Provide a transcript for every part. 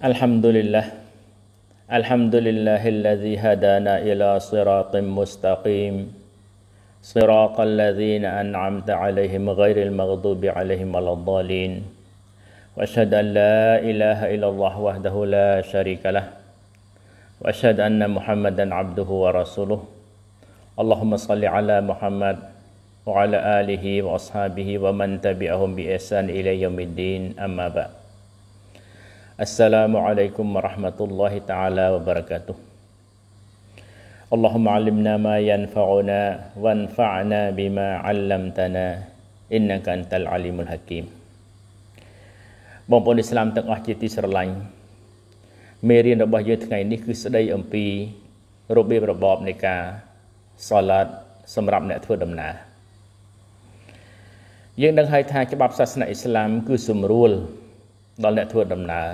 الحمد لله الحمد لله الذي هدانا إلى صراط مستقيم صراط الذين أنعمت عليهم غير المغضوب عليهم ولا الضالين وأشهد أن لا إله إلا الله وحده لا شريك له وأشهد أن محمدا عبده ورسوله اللهم صل على محمد وعلى آله وأصحابه ومن تبعهم بإحسان إلى يوم الدين أما بعد السلام عليكم ورحمة الله تعالى وبركاته اللهم علمنا ما ينفعنا وانفعنا بما علمتنا إنك أنت العليم الحكيم បងប្អូនឥស្លាមទាំងអស់ជាទីស្រឡាញ់មេរៀនរបស់យើងថ្ងៃនេះគឺស្ដីអំពីរបៀបរបបនៃការសាឡាតសម្រាប់អ្នកធ្វើដំណើរយើងដឹងហើយថាច្បាប់សាសនាអ៊ីស្លាមគឺសម្រួលដល់អ្នកធ្វើដំណើរ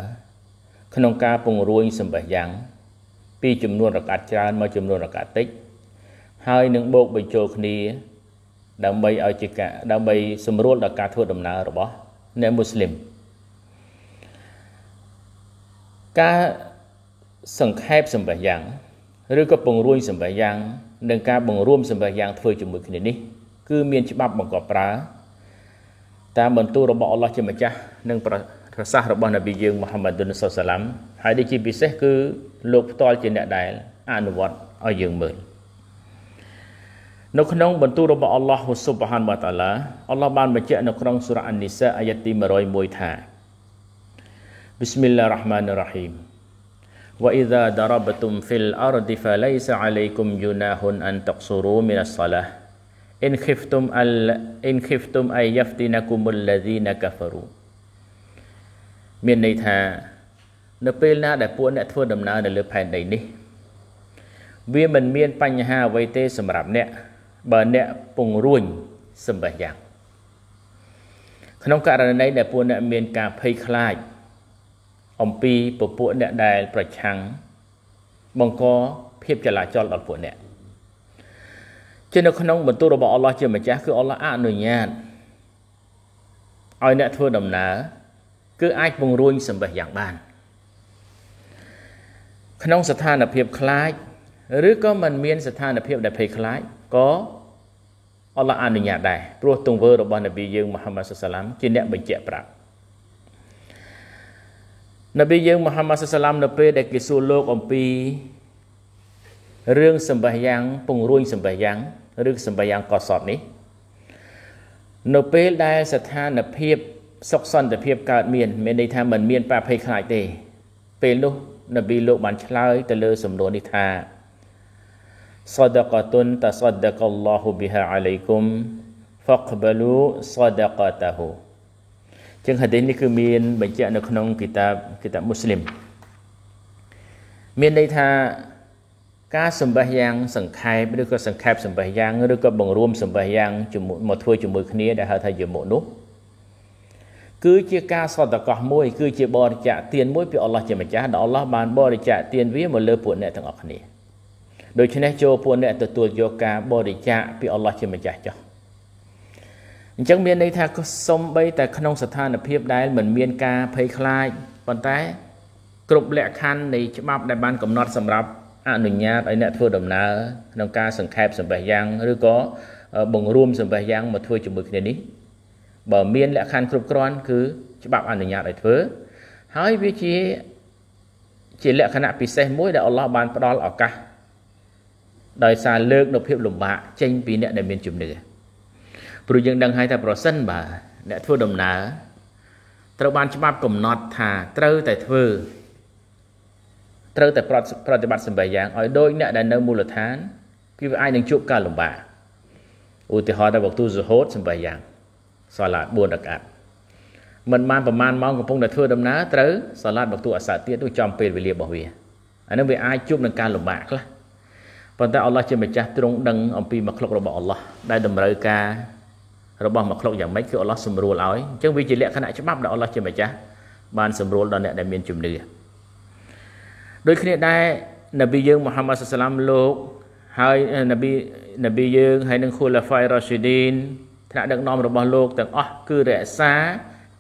ក្នុងការពង្រួញសម្បេះយ៉ាង ពីចំនួនរកាត់ច្រើនមកចំនួនរកាត់តិចហើយនឹងបូកបញ្ចូលគ្នា ដើម្បីឲ្យជាការដើម្បីសម្រួលដល់ការធ្វើដំណើររបស់អ្នកមូស្លីមការសង្ខេបសម្បះយ៉ាងឬក៏ពង្រួញសម្បះយ៉ាងនិងការបង្រួមសម្បះយ៉ាងធ្វើជាមួយគ្នានេះ គឺមានច្បាប់បង្កប់ប្រើតាមបន្ទូលរបស់អល់ឡោះជាម្ចាស់និងប្រប្រសាសន៍របស់នប៊ីយើងមូហាម៉ាឌុនសុសឡាំហើយនេះជាពិសេសគឺលោកផ្ទាល់ជាអ្នកដែលអនុវត្តឲ្យយើងមើលនៅក្នុងបន្ទូលរបស់អល់ឡោះស៊ុបហានវតាឡាអល់ឡោះបានបញ្ជាក់នៅក្នុងសូរ៉ាអាននីសាអាយ៉ាទី101ថា بسم الله الرحمن الرحيم وإذا ضربتم في الأرض فليس عليكم جناح أن تقصروا من الصلاة إن خفتم أل إن خفتم أن يفتنكم الذين كفروا មានន័យថានៅពេលណាដែលពួកអ្នកធ្វើដំណើរនៅលើផែនដីនេះ វាមិនមាន បញ្ហាអ្វីទេសម្រាប់អ្នកបើអ្នកពង្រួញសម្បិះយ៉ាងក្នុងករណីដែលពួកអ្នកមានការភ័យខ្លាចអំពីពពួកអ្នកដែលប្រឆាំងបង្កភាពចលាចលដល់ពួកអ្នកជានៅក្នុងបន្ទូលរបស់អល់ឡោះជាម្ចាស់គឺអល់ឡោះអនុញ្ញាតឲ្យអ្នកធ្វើដំណើរគឺអាចពង្រួញសម្បេះយ៉ាងបានក្នុងស្ថានភាពខ្លាចឬក៏មិនមានស្ថានភាពដែលភ័យខ្លាចក៏អល់ឡោះអនុញ្ញាតដែរព្រោះទង្វើរបស់នប៊ីយើងមូហាម៉ាត់សាឡាម ជាអ្នកបញ្ជាក់ប្រាប់នប៊ីយើងមូហាម៉ាត់សាឡាម នៅពេលដែលគេសួរលោកអំពីរឿងសម្បះយ៉ាង ពង្រួញ សម្បះយ៉ាងឬសម្បះយ៉ាងកត់សតនេះនៅពេលដែលស្ថានភាពសុខសន្តិភាពកើតមានមានន័យថាមិនមានបាភ័យខ្លាចទេ ពេលនោះនប៊ីលោក បានឆ្លើយ ទៅលើសំណួរនេះថា صدقة تصدق الله بها عليكم فاقبلوا صدقته ជាងហាឌីសនេះគឺមាន បញ្ជាក់ នៅក្នុងគីតាបគីតាបមូស្លីមមានន័យថាការសម្បះយ៉ាងសង្ខេបឬក៏សង្ខេបសម្បះយ៉ាងឬក៏បង្រួមសម្បះយ៉ាងជាមួយមកធ្វើជាមួយគ្នាដែលហៅថាយមុនោះគឺជាការសតកោះមួយគឺជាបរិច្ចាគទានមួយពីអល់ឡោះជាម្ចាស់ដែលអល់ឡោះបានបរិច្ចាគទានវាមកលើពួកអ្នកទាំងអស់គ្នាដូច្នេះចូលពួកអ្នកទទួលយកការបរិច្ចាគពីអល់ឡោះជាម្ចាស់ចុះអញ្ចឹងមានន័យថាសំបីតែក្នុងស្ថានភាពដែលមិនមានការភ័យខ្លាចប៉ុន្តែគ្រប់លក្ខខណ្ឌនៃច្បាប់ដែលបានកំណត់សម្រាប់អនុញ្ញាតឲ្យអ្នកធ្វើដំណើរក្នុងការសង្ខេបសម្បេះយ៉ាងឬក៏បង្រួមសម្បេះយ៉ាងមកធ្វើជាមួយគ្នានេះបើមានលក្ខខណ្ឌគ្រប់គ្រាន់គឺច្បាប់អនុញ្ញាតឲ្យធ្វើហើយវាជាជាលក្ខណៈពិសេសមួយដែលអល់ឡោះបានផ្ដល់ឱកាសដោយសារលើកនៅភាពលំបាកចេញពីអ្នក ដែលមានជំនឿព្រោះយើងដឹងហើយថាប្រសិនបើអ្នកធ្វើដំណើរត្រូវបានច្បាប់កំណត់ថាត្រូវតែធ្វើត្រូវតែប្រតិបត្តិសម្បែយ៉ាងឲ្យដូចអ្នកដែលនៅមូលដ្ឋានគឺវាអាចនឹងជួបការលំបាកឧទាហរណ៍ដល់វកទូសហូតសម្បែយ៉ាងសាឡាត4រកាត់មិនបានប្រមាណម៉ោងកំពុងតែធ្វើដំណើរត្រូវសាឡាតមកទូអសាទៀតនោះចំពេលវេលារបស់វាអានោះវាអាចជួបនឹងការលំបាកខ្លះប៉ុន្តែអល់ឡោះជាម្ចាស់ទ្រង់ដឹងអំពីមកក្លុករបស់អល់ឡោះដែលតម្រូវការរបស់មកក្លុកយ៉ាងម៉េចគឺអល់ឡោះសម្រួលឲ្យអញ្ចឹងវាជាលក្ខណៈច្បាប់ដែលអល់ឡោះជាម្ចាស់បានសម្រួលដល់អ្នកដែលមានជំនឿដូចគ្នាដែរនប៊ីយើងមូហាម៉ាត់សល្ឡាមលោកហើយនប៊ីនប៊ីយើងហើយនឹងខូឡាហ្វាយរ៉ាស៊ីឌីនថ្នាក់ដឹកនាំរបស់លោកទាំងអស់គឺរក្សា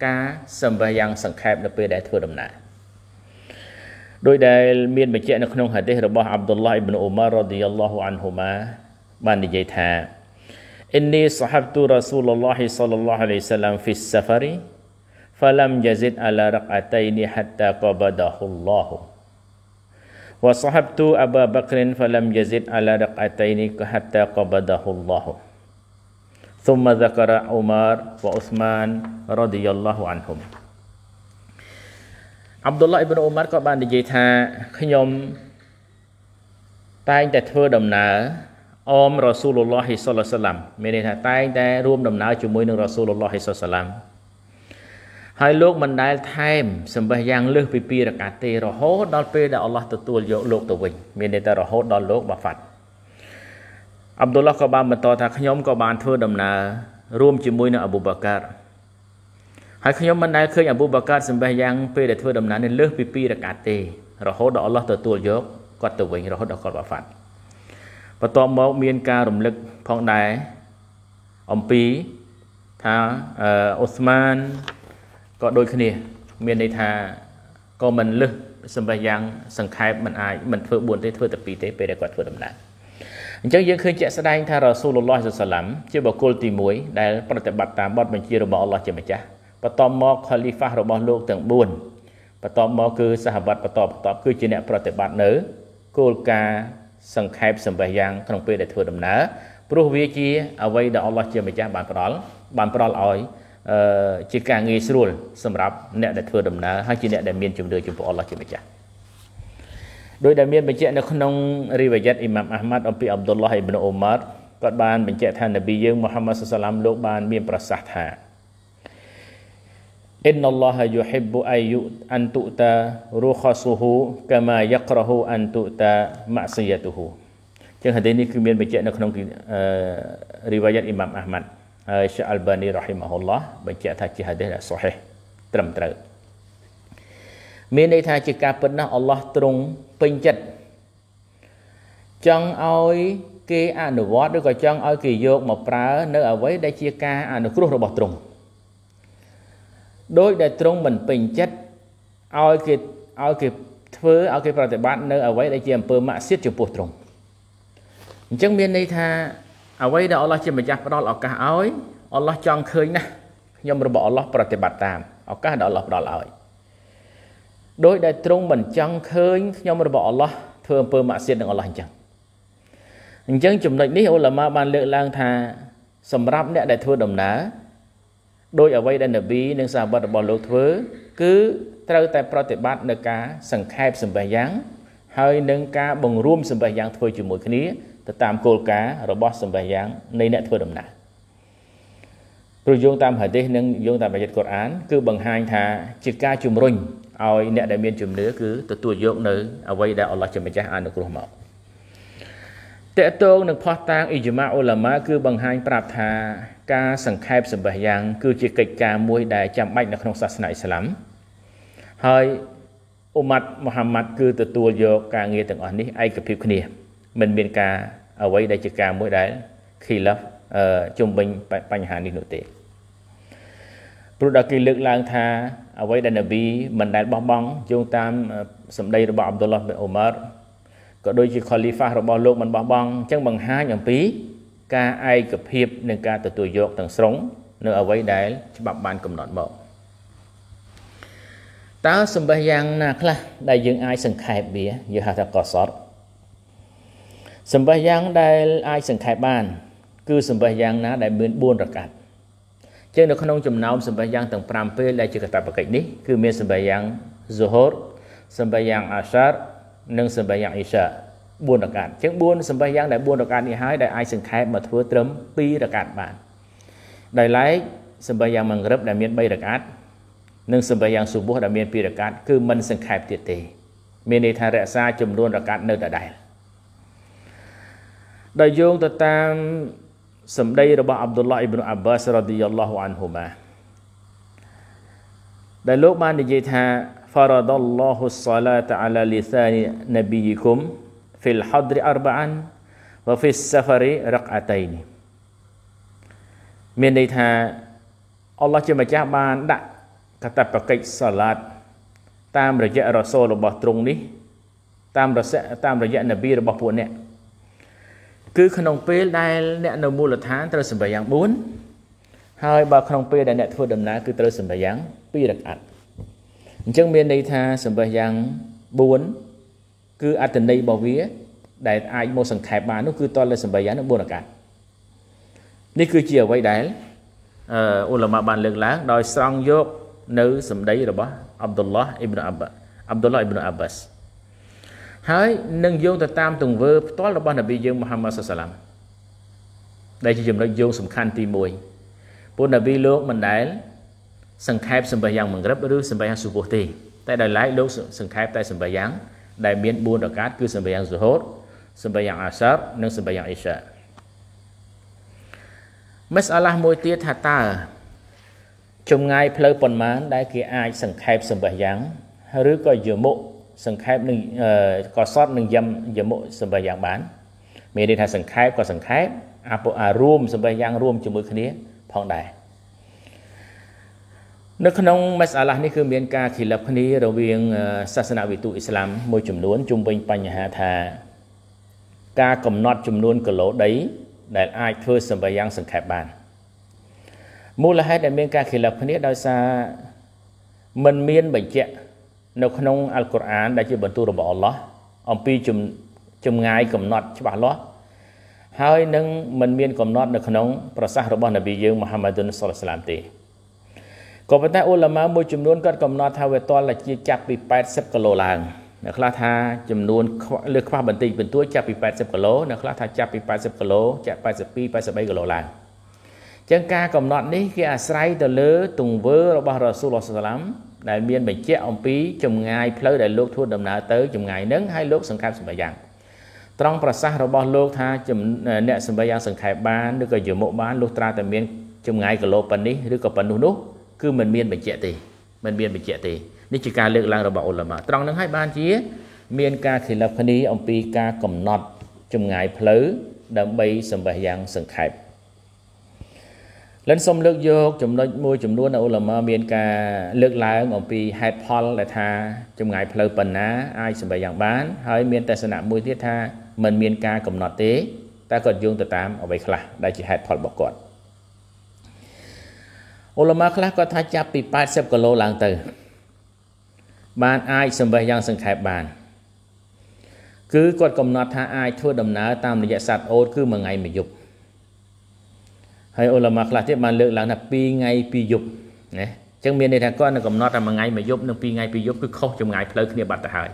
ការសម្ភាយ៉ាងសង្ខេបនៅពេលដែលធ្វើដំណើរដោយដែលមានបញ្ជាក់នៅក្នុងហាឌីសរបស់អាប់ឌុលឡាហ៊ីប៊ុនអ៊ូម៉ារ៉ាឌីយ៉ាឡោះអានហ៊ូម៉ាបាននិយាយថាអ៊ីននីសាហាប់ទូរ៉ាស៊ូលឡោះសាឡឡោះអាឡៃសាឡាមហ្វីសសាហ្វារី فلم يزد على ركعتين حتى قبضه الله وصحبت أبا بكر فلم يزد على ركعتين حتى قبضه الله ثم ذكر عمر وعثمان رضي الله عنهم អាប់ឌុលឡាអ៊ីប្នូអ៊ុម៉ាត់ក៏បាននិយាយថាខ្ញុំតែងតែធ្វើដំណើរអមរ៉ាស៊ូលឡោះសល្លាសាឡាំមានន័យថាតែងតែរួមដំណើរជាមួយនឹងរ៉ាស៊ូលឡោះសល្លាសាឡាំហើយលោកមិនដែលថែមសម្បះយ៉ាងលើសពីពីរកាទេរហូតដល់ពេលដែលអល់ឡោះទទួលយកលោកទៅវិញមានន័យថារហូតដល់លោកបាហ្វាត់អាប់ឌុលឡោះក៏បានបន្តថាខ្ញុំក៏បានធ្វើដំណើររួមជាមួយនឹងអាប៊ូបាការើយខ្ញុំមិនដែលឃើញអប៊ូបាកាតសម្បេះយ៉ាងពេលដែលធ្វើដំណើរនេះលើសពី2រកាត់ទេរហូតដល់អល់ឡោះទទួលយកគាត់ទៅវិញរហូតដល់គាត់បាហ្វាត់បន្ទាប់មកមានការរំលឹកផងដែរអំពីថាអូស្មានក៏ដូចគ្នាមានន័យថាក៏មិនលើសសម្បេះយ៉ាង សង្ខេបមិនអាចមិនធ្វើ4ទេធ្វើតែ2ទេពេលដែលគាត់ធ្វើដំណើរអញ្ចឹងយើងឃើញជាក់ស្ដែងថារ៉ាស៊ូលឡោះសាឡាំជាបុគ្គលទី1ដែលប្រតិបត្តិតាមបទបញ្ជារបស់អល់ឡោះជាម្ចាស់បន្ទាប់មកខាលីហ្វារបស់លោកទាំង4បន្ទាប់មកគឺសហវត្តបន្តបន្ទាប់គឺជាអ្នកប្រតិបត្តិនៅគោលការណ៍សង្ខេបសម្បះយ៉ាង ក្នុងពេលដែលធ្វើដំណើរព្រោះវាជា អ្វីដែលអល់ឡោះជាម្ចាស់បានផ្ដល់បានផ្ដល់ឲ្យជាការងាយស្រួល សម្រាប់អ្នកដែលធ្វើដំណើរហើយជាអ្នកដែលមានជំនឿចំពោះអល់ឡោះជាម្ចាស់ដោយដែលមានបញ្ជាក់នៅក្នុងរីវ៉ាយ៉ាត់អ៊ីម៉ាំអាហ្មាត់អំពីអាប់ឌុលឡោះអ៊ីប្នូអ៊ូម៉ាត់គាត់បានបញ្ជាក់ថានប៊ីយើងមូហាម៉ាត់សាឡាមលោកបានមានប្រសាសន៍ថាអ៊ីនណឡោះយូហ៊ីបអាយុអានតុតារូខាសូហ៊ូកាម៉ាយ៉ាក្រហ៊ូអានតុតាម៉ាស៊ីយ៉ាទូហ៊ូចឹងហាឌីសនេះគឺមានបញ្ជាក់នៅក្នុងរីវ៉ាយ៉ាត់អ៊ីម៉ាំអាហ្មាត់ហើយឆាអល់បានីរ៉ហ៊ីម៉ាហ៊ុលឡោះបញ្ជាក់ថាជាហាឌីសដែលសូហេះត្រឹមត្រូវមានន័យថាជាការពិតណាស់អល់ឡោះទ្រង់ពេញចិត្តចង់ឲ្យគេអនុវត្តឬក៏ចង់ឲ្យគេយកមកប្រើ នៅ អ្វីដែលជាការអនុគ្រោះរបស់ទ្រង់ដោយដែលទ្រង់មិនពេញចិត្តឲ្យគេឲ្យគេធ្វើឲ្យគេប្រតិបត្តិនៅ អ្វីដែលជាអំពើមាក់សៀតចំពោះទ្រង់អញ្ចឹងមានន័យថាអ្វីដែលអល់ឡោះជាម្ចាស់ផ្ដល់ឱកាសឲ្យអល់ឡោះចង់ឃើញណាស់ខ្ញុំរបស់អល់ឡោះប្រតិបត្តិតាមឱកាសដែលអល់ឡោះផ្ដល់ឲ្យដោយដែលទ្រង់មិនចង់ឃើញខ្ញុំរបស់អល់ឡោះធ្វើអំពើម៉ាក់សៀតនឹងអល់ឡោះអញ្ចឹងអញ្ចឹងចំណុចនេះឧឡាម៉ាបានលើកឡើងថា សម្រាប់អ្នក ដែលធ្វើដំណើរដោយអ្វីដែលនប៊ីនិងសាបាត់របស់លោកធ្វើគឺត្រូវតែប្រតិបត្តិនៅការសង្ខេបសម្បេះយ៉ាងហើយនឹងការបង្រួមសម្បេះយ៉ាងធ្វើជាមួយគ្នាទៅតាមគោលការណ៍របស់សម្បេះយ៉ាង នៃអ្នកធ្វើដំណើរព្រោះយោងតាមហាឌីសនិងយោងតាមអាយត្តកូរ៉ាន គឺបង្ហាញថាជាការជំរុញឲ្យអ្នកដែលមានជំនឿគឺទទួលយកនៅ អ្វីដែលអល់ឡោះជាម្ចាស់អនុគ្រោះមកតកតងនឹងផោះតាងអ៊ីជម៉ាអ៊ូឡាម៉ាគឺបង្ហាញ ប្រាប់ថាការសង្ខេបសម្បះយ៉ាងគឺជាកិច្ចការមួយដែលចាំបាច់នៅក្នុងសាសនាអ៊ីស្លាមហើយអ៊ុម៉ាត់មូហាម៉ាត់គឺទទួលយកការងារទាំងអស់នេះឯកភាពគ្នា មិនមានការអ្វីដែលជាការមួយដែល khilaf ជុំវិញបញ្ហានេះនោះទេព្រោះដល់គេលើកឡើងថាអ្វីដែលនប៊ីមិនដែលបោះបង់យោងតាម សម្ដីរបស់អាប់ឌុលឡោះប៊ីនអ៊ូម៉ាត់ក៏ដូចជាខូលីហ្វារបស់លោកមិនបោះបង់អញ្ចឹងបង្ហាញអំពី ការឯកភាពនិងការទទួលយកទាំងស្រុង នៅអ្វីដែលច្បាប់បានកំណត់មកតើសម្បះយ៉ាងណាខ្លះដែលយើងអាចសង្ខេបវាយើងហៅថាកសតសម្បះយ៉ាងដែលអាចសង្ខេបបាន គឺសម្បះយ៉ាងណាដែលមាន4រកាត់ចឹងនៅក្នុងចំណោមសម្បិយ៉ាងទាំង5ពេលដែលជាកតបកិច្ចនេះគឺមានសម្បិយ៉ាង zuhur សម្បិយ៉ាង ashar និងសម្បិយ៉ាង isha 4រកាត់ចឹង4សម្បិយ៉ាងដែល4រកាត់នេះហើយដែលអាចសង្ខេបមកធ្វើត្រឹម2រកាត់បានដោយឡែកសម្បិយ៉ាងមង្រឹបដែលមាន3រកាត់និងសម្បិយ៉ាងសុបុះដែលមាន2រកាត់គឺមិនសង្ខេបទៀតទេ មានន័យថារក្សាចំនួនរកាត់នៅដដែលដោយយោងទៅតាមសម្ដីរបស់អាប់ឌុលឡាអ៊ីប្នុអាបាសរ៉ាឌីយ៉ាឡោះអានហ៊ូម៉ាដែលលោកបាននិយាយថា فرض الله الصلاة على لسان نبيكم في الحضر أربعا وفي السفر ركعتين មានន័យថាអល់ឡោះជាម្ចាស់បាន ដាក់កតបកិច្ចសាឡាតតាមរយៈរសូលរបស់ទ្រង់នេះ តាមរយៈតាមរយៈនប៊ីរបស់ពួកអ្នកគឺក្នុងពេលដែលអ្នកនៅមូលដ្ឋានត្រូវសម្រេចយ៉ាង4ហើយបើក្នុងពេលដែលអ្នកធ្វើដំណើរគឺត្រូវសម្រេចយ៉ាង2រកាត់អញ្ចឹងមានន័យថាសម្រេចយ៉ាង4គឺអត្តន័យរបស់វា ដែលអាចមកសង្ខេបបាននោះគឺតលើសម្រេចយ៉ាង4រកាត់នេះគឺជាអ្វីដែលអ៊ូឡាម៉ាបានលើកឡើង ដោយស្រង់យកនៅ សម្ដីរបស់អាប់ឌុលឡោះអ៊ីប្នុអាប់អាប់ឌុលឡោះអ៊ីប្នុអាប់បាសហើយនឹងយោងទៅតាម ទង្វើផ្ទាល់របស់នប៊ីយើងមូហាម៉ាត់សាឡាមដែលជាចំណុចយោងសំខាន់ទី1ពួកនប៊ីលោកមិនដែល សង្ខេបសម្បះយ៉ាងមង្រឹបឬសម្បះយ៉ាងសុបុះទេតែដោយឡែកលោក សង្ខេបតែសម្បះយ៉ាង ដែលមាន4រកាតគឺសម្បះយ៉ាងសុហូតសម្បះយ៉ាងអាសារនិងសម្បះយ៉ាងអ៊ីសាមិសអាឡាស់មួយទៀតថាតើចំងាយផ្លូវប៉ុន្មានដែលគេអាចសង្ខេបសម្បះយ៉ាងឬក៏យមុខសង្ខេបនឹងកសតនឹងយមយមុសម្បយ៉ាងបាន មានន័យថាសង្ខេបក៏សង្ខេបអពុអារួមសម្បយ៉ាងរួមជាមួយគ្នាផងដែរនៅក្នុងមេសាឡាស់នេះគឺមានការខិលឹបគ្នារវាងសាសនាវិទូអ៊ីស្លាមមួយចំនួនជុំវិញបញ្ហាថា ការកំណត់ចំនួនគីឡូដី ដែលអាចធ្វើសម្បយ៉ាងសង្ខេបបានមូលហេតុដែលមានការខិលឹបគ្នាដោយសារมันមានបញ្ជាក់នៅក្នុងអល់កុរអានដែលជាបន្ទូលរបស់អល់ឡោះអំពីចំងាយកំណត់ច្បាស់លាស់ហើយនឹងមិនមានកំណត់នៅក្នុងប្រសាសន៍របស់នប៊ីយើងមូហាម៉ាឌុនសុលឡាមទេក៏ប៉ុន្តែអ៊ូឡាម៉ាមួយចំនួនគាត់កំណត់ថាវាតលជាចាប់ពី80គីឡូឡើងអ្នកខ្លះថាចំនួនលើខ្វះបន្តិចបន្តួចចាប់ពី80គីឡូអ្នកខ្លះថាចាប់ពី80គីឡូចាក់82 83គីឡូឡើងចឹងការកំណត់នេះគេអាស្រ័យទៅលើទង្វើរបស់រ៉ាស៊ូលឡោះសាឡាមដែលមានបញ្ជាក់អំពីចម្ងាយផ្លូវដែលលោកធ្វើដំណើរទៅចម្ងាយនឹងហើយលោកសង្ខេបសម្បយ៉ាងត្រង់ប្រសាសន៍របស់លោកថាអ្នកសម្បយ៉ាងសង្ខេបបានឬក៏យមុបានលុះត្រាតែមានចម្ងាយគីឡូប៉ុណ្នេះឬក៏ប៉ុណ្នោះនោះគឺมันមានបញ្ជាក់ទេมันមានបញ្ជាក់ទេនេះជាការលើកឡើងរបស់អ៊ុលម៉ាត្រង់នឹងហើយបានជា មានការខិលឹបគ្នាអំពីការកំណត់ចម្ងាយផ្លូវដើម្បីសម្បះយ៉ាងសង្ខេបលិនសូមលើកយកចំណុចមួយចំនួនដែលឧលមាមានការលើកឡើងអំពីហេតុផលដែលថាចម្ងាយផ្លូវប៉ុណ្ណាអាចសម្រាប់យ៉ាងបានហើយ មានទស្សនៈមួយទៀតថាมันមានការកំណត់ទេតែគាត់យោងទៅតាមអ្វីខ្លះដែលជាហេតុផលរបស់គាត់ឧលមាខ្លះគាត់ថាចាប់ពី80គីឡូឡើងទៅបានអាចសម្រាប់យ៉ាងសង្ខេបបានគឺគាត់កំណត់ថាអាចធ្វើដំណើរតាមរយៈសត្វអូតគឺមួយថ្ងៃមួយយប់ហើយអ៊ុលម៉ាខ្លះទៀតបានលើកឡើងថា2ថ្ងៃ2យប់ណាអញ្ចឹងមានន័យថាគាត់នឹងកំណត់ថាមួយថ្ងៃមួយយប់និង2ថ្ងៃ2យប់គឺខុសចម្ងាយផ្លូវគ្នាបាត់ទៅហើយ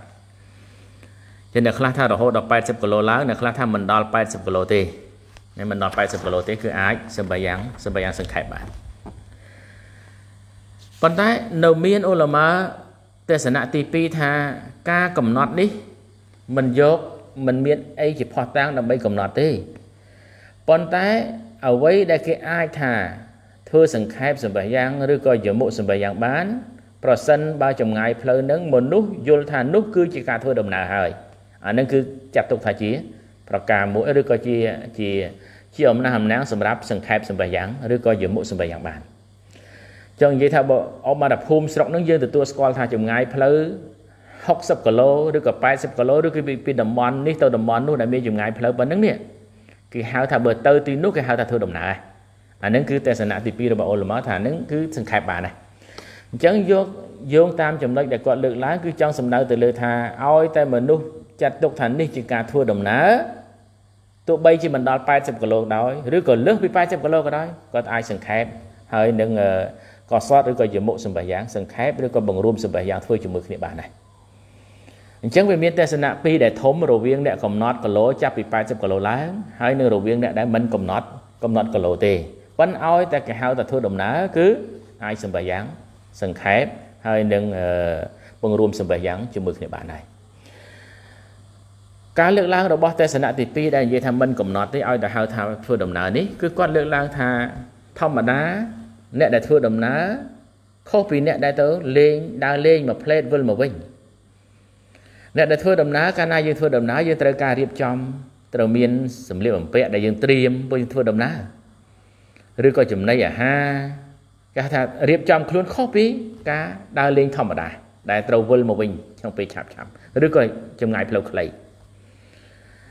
ចឹងអ្នកខ្លះថារហូតដល់80គីឡូឡើងអ្នកខ្លះថាមិនដល់80គីឡូទេតែមិនដល់80គីឡូទេ គឺអាចសម្បាយ៉ាងសម្បាយ៉ាងសង្ខេបបានប៉ុន្តែនៅមានអ៊ុលម៉ាទស្សនៈទី2ថាការកំណត់នេះមិនយកមិនមានអីជាផោះតាំងដើម្បីកំណត់ទេប៉ុន្តែអ្វីដែលគេអាចថាធ្វើសង្ខេបសម្បះយ៉ាងឬក៏យមុសម្បះយ៉ាង បាន ប្រសិនបើចម្ងាយផ្លូវនឹងមនុស្សយល់ថានោះគឺជាការធ្វើដំណើរហើយអានឹងគឺចាត់ទុកថាជា ប្រការមួយឬក៏ជាជា ជាអំណះអំណាងសម្រាប់សង្ខេបសម្បះយ៉ាងឬក៏យមុសម្បះយ៉ាងបានចឹងនិយាយថាបើអមរភូមិស្រុកនឹងយើងទទួលស្គាល់ថាចម្ងាយផ្លូវ60គីឡូឬក៏80គីឡូឬគឺពីតំបន់នេះទៅតំបន់នោះដែលមានចម្ងាយផ្លូវប៉ុណ្្នឹងនេះគេហៅថាបើទៅទីនោះគេហៅថាធ្វើដំណើរអានឹងគឺទស្សនៈទី2របស់អូលម៉ាថានឹងគឺសង្ខេបបានណាអញ្ចឹងយកយោងតាមចំណុចដែលគាត់លើកឡើងគឺចង់សំដៅទៅលើ ថាឲ្យ តែមនុស្សចាត់ទុកថានេះជាការធ្វើដំណើរទោះបីជាមិនដល់80គីឡូដោយឬក៏លើសពី80គីឡូក៏ដោយគាត់អាចសង្ខេបហើយនឹងកសតឬក៏យមុខសម្បះយ៉ាងសង្ខេបឬក៏បង្រួមសម្បះយ៉ាងធ្វើជាមួយគ្នាបានដែរអញ្ចឹងវាមានទស្សនៈពីរដែលធំរវាងអ្នកកំណត់គីឡូចាប់ពី80គីឡូឡើងហើយនៅរវាងអ្នកដែលមិនកំណត់កំណត់គីឡូទេប៉ុន្តែឲ្យតែគេហៅថាធ្វើដំណើរគឺអាចសម្បាយ៉ាងសង្ខេបហើយនឹងបង្រួមសម្បាយ៉ាងជាមួយគ្នាបានដែរការលើកឡើងរបស់ទស្សនៈទី2ដែលនិយាយថាមិនកំណត់ទេឲ្យតែហៅថាធ្វើដំណើរនេះគឺគាត់លើកឡើងថាធម្មតាអ្នកដែលធ្វើដំណើរខុសពីអ្នកដែលទៅលេងដើរលេងមួយផ្លេតវិលមកវិញអ្នកដែលធ្វើដំណើរកាលណាយើងធ្វើដំណើរយើងត្រូវការរៀបចំត្រូវមានសម្លៀកបំពាក់ដែលយើងត្រៀមពេលធ្វើដំណើរឬក៏ចំណីអាហារគេថារៀបចំខ្លួនខុសពី ការដើរលេងធម្មតាដែលត្រូវវិលមកវិញក្នុងពេលឆាប់ឆាប់ឬក៏ចម្ងាយផ្លូវខ្លី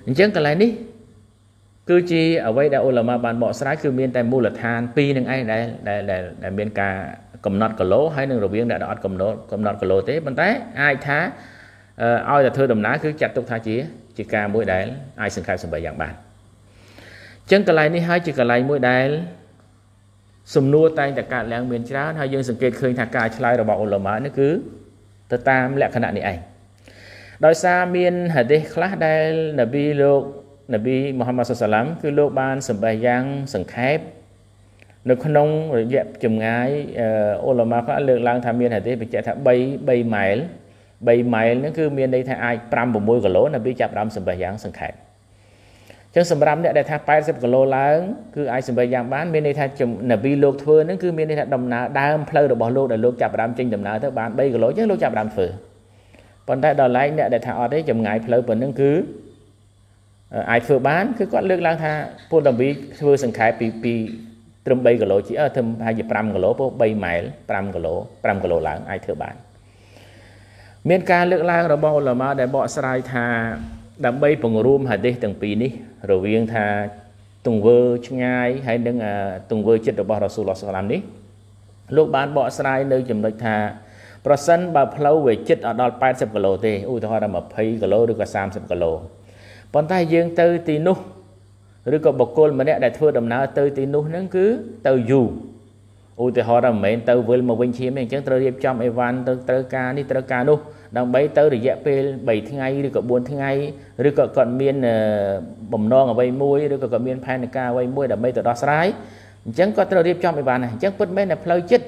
អញ្ចឹងកន្លែងនេះគឺជាអ្វីដែលអ៊ុលម៉ាបានបកស្រាយគឺមានតែមូលដ្ឋានពីរនឹងឯងដែលដែលដែលមានការកំណត់គីឡូហើយនឹងរវាងអ្នកដែលអត់កំណត់កំណត់គីឡូទេប៉ុន្តែអាចថាឲ្យតែធ្វើដំណើរគឺចាត់ទុកថាជា ជាការមួយដែលអាចសង្ខេបសម្បីយ៉ាងបានអញ្ចឹងកន្លែងនេះហើយជាកន្លែងមួយដែលសំណួរតែងតែកើតឡើងមានច្រើនហើយយើងសង្កេតឃើញថាការឆ្លើយរបស់អ៊ុលម៉ានេះគឺទៅតាមលក្ខណៈនេះឯងដោយសារមានហាឌីសខ្លះដែលនប៊ីលោកនប៊ីមូហាម៉ាត់សុសឡាំគឺលោកបានសម្បែយ៉ាងសង្ខេបនៅក្នុងរយៈចម្ងាយអ៊ុលម៉ាខ្លះលើកឡើងថាមានហាឌីសបញ្ជាក់ថា3 3ម៉ែល3ម៉ែលហ្នឹងគឺមានន័យថាអាច5 6គីឡូនៅពីចាប់ដើមសម្ភារយ៉ាងសង្ខេបអញ្ចឹងសម្រាប់អ្នកដែលថា80គីឡូឡើងគឺអាចសម្ភារយ៉ាងបានមានន័យថានៅពីលោកធ្វើហ្នឹងគឺមានន័យថាដំណើរដើមផ្លូវរបស់លោកដែលលោកចាប់ដើមចេញដំណើរទៅបាន3គីឡូអញ្ចឹងលោកចាប់ដើមធ្វើប៉ុន្តែដល់ឡែកអ្នកដែលថាអត់ទេចម្ងាយផ្លូវប៉ុណ្្នឹងគឺអាចធ្វើបានគឺគាត់លើកឡើងថាពលតម្វីធ្វើសង្ខេបពីពីត្រឹម3គីឡូជាត្រឹមប្រហែលជា5គីឡូពោ3ម៉ែល5គីឡូ5គីឡូឡើងអាចធ្វើបាន។មានការលើកឡើងរបស់អ៊ុលម៉ាដែលបកស្រាយថាដើម្បីពង្រួមហាឌីសទាំងពីរនេះ រវាងថាទង្វើឆ្ងាយហើយនឹងទង្វើចិត្តរបស់រ៉ាស៊ូលឡោះសាឡាមនេះ លោកបានបកស្រាយនៅចំណុចថាប្រសិនបើផ្លូវវាចិត្តអាចដល់80គីឡូទេឧទាហរណ៍ដល់20គីឡូឬក៏30គីឡូប៉ុន្តែយើងទៅទីនោះឬក៏បុគ្គលម្នាក់ដែលធ្វើដំណើរទៅទីនោះហ្នឹងគឺទៅយូរឧទាហរណ៍ថាមិនមែនទៅវិលមកវិញឈាមទេអញ្ចឹងត្រូវរៀបចំអីវ៉ាន់ទៅត្រូវការនេះត្រូវការនោះដើម្បីទៅរយៈពេល3ថ្ងៃឬក៏4ថ្ងៃឬក៏គាត់មានបំណងអ្វីមួយឬក៏គាត់មានផែនការអ្វីមួយដើម្បីទៅដោះស្រាយអញ្ចឹងគាត់ត្រូវរៀបចំអីវ៉ាន់ហ្នឹងអញ្ចឹងពិតមែនតែផ្លូវចិត្ត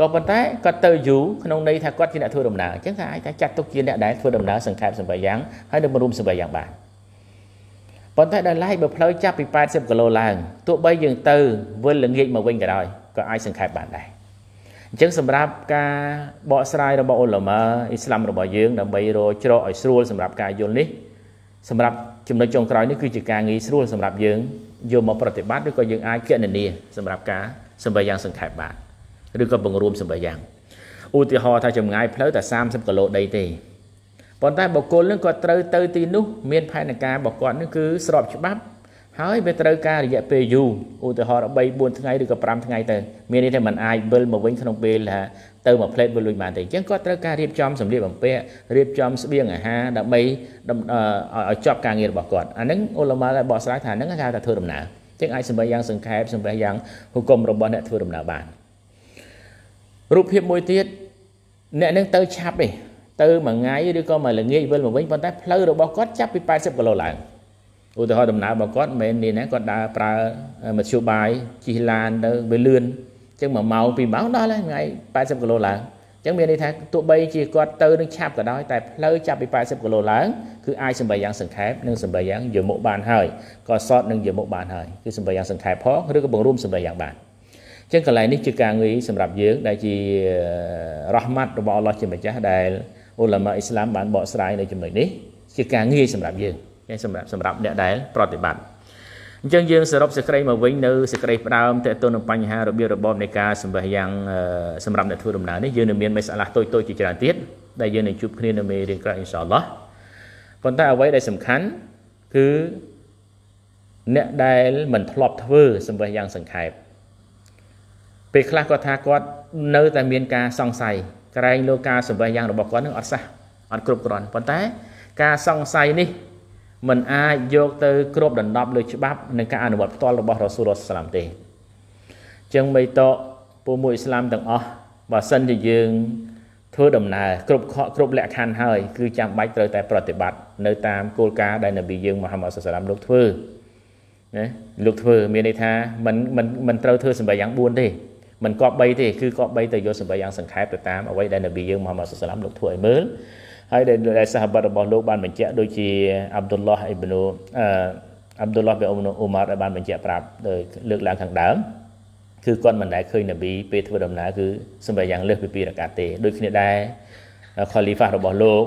ក៏ប៉ុន្តែគាត់ទៅយូរក្នុងន័យថាគាត់ជាអ្នកធ្វើដំណើរអញ្ចឹងថាអាចថាចាត់ទុកជាអ្នកដែលធ្វើដំណើរសង្ខេបសម្ប័យយ៉ាងហើយនឹងរួមសម្ប័យយ៉ាងបានប៉ុន្តែដល់ឡែកបើផ្លូវចាប់ពី80គីឡូឡើងទោះបីយើងទៅវិលល្ងាចមកវិញក៏ដោយក៏អាចសង្ខេបបានដែរអញ្ចឹងសម្រាប់ការបកស្រាយរបស់អ៊ុលម៉ាអ៊ីស្លាមរបស់យើងដើម្បីរកច្រកឲ្យស្រួលសម្រាប់ការយល់នេះសម្រាប់ចំណុចចុងក្រោយនេះគឺជាការងាយស្រួលសម្រាប់យើងយកមកប្រតិបត្តិឬក៏យើង អាចគណនាសម្រាប់ការសម្ភារយ៉ាងសង្ខេបបានឬក៏បង្រួមសម្ភារយ៉ាងឧទាហរណ៍ថាចម្ងាយផ្លូវតែ30គីឡូដីទេប៉ុន្តែបុគ្គលនឹងគាត់ត្រូវទៅទីនោះមានផែនការរបស់គាត់នឹងគឺស្របច្បាប់ហើយវាត្រូវការរយៈពេលយូរឧទាហរណ៍3 4ថ្ងៃឬក៏5ថ្ងៃទៅមានន័យថាมันអាចវិលមកវិញក្នុងពេលថាទៅមួយផ្លេតវាលុយបានទេអញ្ចឹងគាត់ត្រូវការរៀបចំសម្លៀកបំពាក់រៀបចំស្បៀងអាហារដើម្បីឲ្យចប់ការងាររបស់គាត់អាហ្នឹងអ៊ុលម៉ាដែលបកស្រាយថាហ្នឹងគេហៅថាធ្វើដំណើរអញ្ចឹងអាចសម្បិះយ៉ាងសង្ខេបសម្បិះយ៉ាងហុគមរបស់អ្នកធ្វើដំណើរបានរូបភាពមួយទៀតអ្នកនឹងទៅឆាប់ទេទៅមួយថ្ងៃឬក៏មួយល្ងាចវិលមកវិញប៉ុន្តែផ្លូវរបស់គាត់ចាប់ពី80គីឡូឡើងឧទាហរណ៍ដំណើររបស់គាត់មិនមែនមានណាគាត់ដើរប្រើមធ្យោបាយជិះឡានទៅវាលឿនអញ្ចឹង1ម៉ោង2ម៉ោងដល់ហើយថ្ងៃ80គីឡូឡើងអញ្ចឹងមានន័យថាទោះបីជាគាត់ទៅនឹងឆាប់ក៏ដោយ តែផ្លូវចាប់ពី80គីឡូឡើងគឺអាចសម្ប័យយ៉ាងសង្ខេបនិងសម្ប័យយ៉ាងយមុខបានហើយក៏សតនឹងយមុខបានហើយគឺសម្ប័យយ៉ាងសង្ខេបផងឬក៏បង្រួមសម្ប័យយ៉ាងបានអញ្ចឹងកន្លែងនេះជាការងាយសម្រាប់យើងដែលជារ៉ះម៉ាត់របស់អល់ឡោះជាម្ចាស់ដែលអ៊ុលាម៉ាអ៊ីស្លាមបានបកស្រាយនៅចំណុចនេះជាការងាយសម្រាប់យើង។សម្រាប់សម្រាប់អ្នកដែលប្រតិបត្តិអញ្ចឹងយើងសរុបសេចក្តីមកវិញនៅសេចក្តីផ្ដើមតើតើនឹងបញ្ហារបៀបរបបនៃការសម្ភាសយ៉ាងសម្រាប់អ្នកធ្វើដំណើរនេះយើងនៅមានមេសាឡាស់តូចតូចជាច្រើនទៀតដែលយើងនឹងជួបគ្នានៅមេរៀនក្រោយអ៊ីនសាអល់ឡោះប៉ុន្តែអ្វីដែលសំខាន់គឺអ្នកដែលមិនធ្លាប់ធ្វើសម្ភាសយ៉ាងសង្ខេបពេលខ្លះគាត់ថាគាត់ នៅតែមានការសង្ស័យក្រែងលើការសម្ភាសយ៉ាងរបស់គាត់នឹងអត់សះអត់គ្រប់គ្រាន់ប៉ុន្តែការសង្ស័យនេះមិនអាចយកទៅគ្របដណ្ដប់លើច្បាប់និងការអនុវត្តផ្ទាល់របស់រ៉ាស៊ូលរ៉ាសាឡាមទេចឹងបីតកពួកមួយអ៊ីស្លាមទាំងអស់បើសិនជាយើងធ្វើដំណើរគ្រប់ខគ្រប់លក្ខខណ្ឌហើយគឺចាំបាច់ត្រូវតែប្រតិបត្តិនៅតាមគោលការណ៍ដែលនប៊ីយើងមូហាម៉ាត់សាឡាមលោកធ្វើណាលោកធ្វើមានន័យថាมันมันมันត្រូវធ្វើសម្បាយ៉ាង4ទេมันគប់3ទេគឺគប់3ទៅយកសម្បាយ៉ាងសង្ខេបទៅតាមអ្វីដែលនប៊ីយើងមូហាម៉ាត់សាឡាមលោកធ្វើឲ្យមើលហើយដែលសាហបាត់របស់លោកបានបញ្ជាក់ដូចជាអាប់ឌុលឡោះអ៊ីប្នូអឺអាប់ឌុលឡោះប៊ីអ៊ុមនូអ៊ូម៉ាត់ដែលបានបញ្ជាក់ប្រាប់ដោយលើកឡើងខាងដើមគឺគាត់មិនដែលឃើញនប៊ីពេលធ្វើដំណើរគឺសម្រាប់យ៉ាង លើសពី2រកាទេដូចគ្នាដែរខូលីហ្វារបស់លោក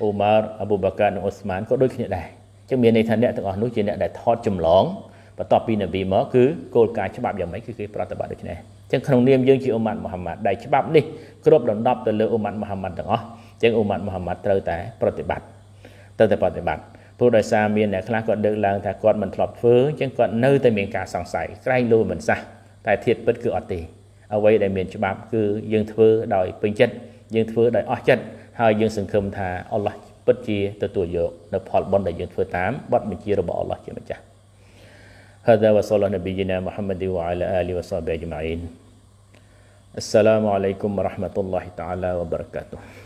អ៊ូម៉ាត់អប៊ូបាកានិងអូស្ម៉ានក៏ដូចគ្នាដែរអញ្ចឹងមានន័យថាអ្នកទាំងអស់នោះជាអ្នកដែលថតចម្លងបន្ទាប់ពីនប៊ីមកគឺគោលការណ៍ច្បាប់យ៉ាងម៉េចគឺគេប្រតិបត្តិដូចនេះអញ្ចឹងក្នុងនាមយើងជាអ៊ូម៉ាត់មូហាម៉ាត់ដែលច្បាប់នេះគ្របដណ្ដប់ទៅលើអ៊ូម៉ាត់មូហាម៉ាត់ទាំងអស់ចឹងអ៊ុម៉ាត់មូហាម៉ាត់ត្រូវតែប្រតិបត្តិត្រូវតែប្រតិបត្តិព្រោះដោយសារមានអ្នកខ្លះគាត់ដឹកឡើងថាគាត់មិនធ្លាប់ធ្វើចឹងគាត់នៅតែមានការសង្ស័យក្រែងលូមិនសះតែធៀបពិតគឺអត់ទេអ្វីដែលមានច្បាប់ គឺយើងធ្វើដោយពេញចិត្តយើងធ្វើដោយអស់ចិត្តហើយយើងសង្ឃឹមថាអល់ឡោះពិតជាទទួលយកនៅផលបុណ្យដែលយើងធ្វើតាមបទបញ្ជារបស់អល់ឡោះជាម្ចាស់ هذا وصلى نبينا محمد وعلى آله وصحبه أجمعين السلام عليكم ورحمة الله تعالى وبركاته